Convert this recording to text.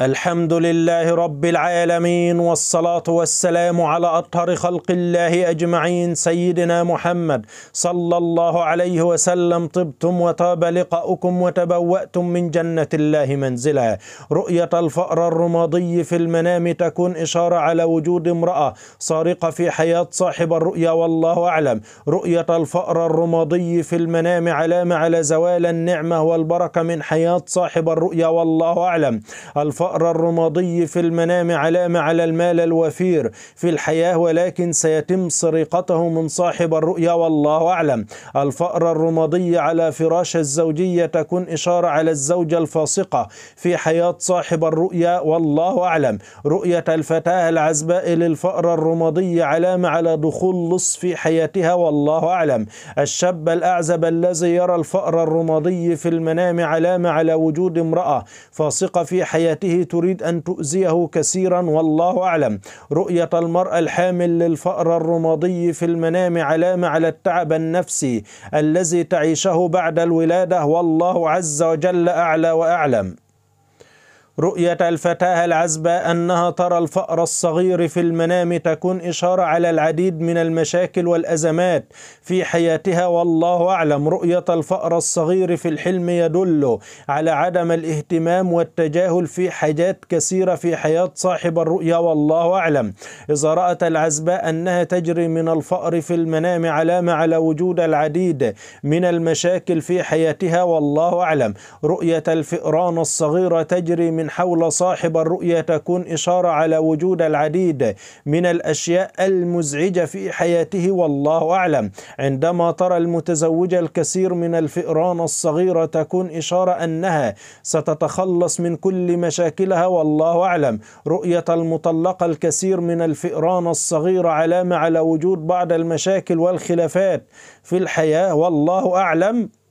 الحمد لله رب العالمين والصلاة والسلام على أطهر خلق الله أجمعين سيدنا محمد صلى الله عليه وسلم طبتم وطاب لقاؤكم وتبوأتم من جنة الله منزلا رؤية الفأر الرمادي في المنام تكون إشارة على وجود امرأة سارقة في حياة صاحب الرؤيا والله أعلم رؤية الفأر الرمادي في المنام علامة على زوال النعمة والبركة من حياة صاحب الرؤيا والله أعلم الفأر الفأر الرمادي في المنام علامة على المال الوفير في الحياة ولكن سيتم سرقته من صاحب الرؤيا والله أعلم الفأر الرمادي على فراش الزوجية تكون إشارة على الزوجة الفاسقة في حياة صاحب الرؤيا والله أعلم رؤية الفتاة العزباء للفأر الرمادي علامة على دخول لص في حياتها والله أعلم الشاب الأعزب الذي يرى الفأر الرمادي في المنام علامة على وجود امرأة فاسقة في حياته تريد أن تؤذيه كثيرا والله أعلم رؤية المرأة الحامل للفأر الرمادي في المنام علامة على التعب النفسي الذي تعيشه بعد الولادة والله عز وجل أعلى وأعلم رؤية الفتاة العزبة أنها ترى الفأر الصغير في المنام تكون إشارة على العديد من المشاكل والأزمات في حياتها والله أعلم رؤية الفأر الصغير في الحلم يدل على عدم الاهتمام والتجاهل في حاجات كثيرة في حياة صاحب الرؤية والله أعلم إذا رأت العزبة أنها تجري من الفأر في المنام علامة على وجود العديد من المشاكل في حياتها والله أعلم رؤية الفئران الصغيرة تجري من حول صاحب الرؤية تكون إشارة على وجود العديد من الأشياء المزعجة في حياته والله أعلم عندما ترى المتزوجة الكثير من الفئران الصغيرة تكون إشارة أنها ستتخلص من كل مشاكلها والله أعلم رؤية المطلقة الكثير من الفئران الصغيرة علامة على وجود بعض المشاكل والخلافات في الحياة والله أعلم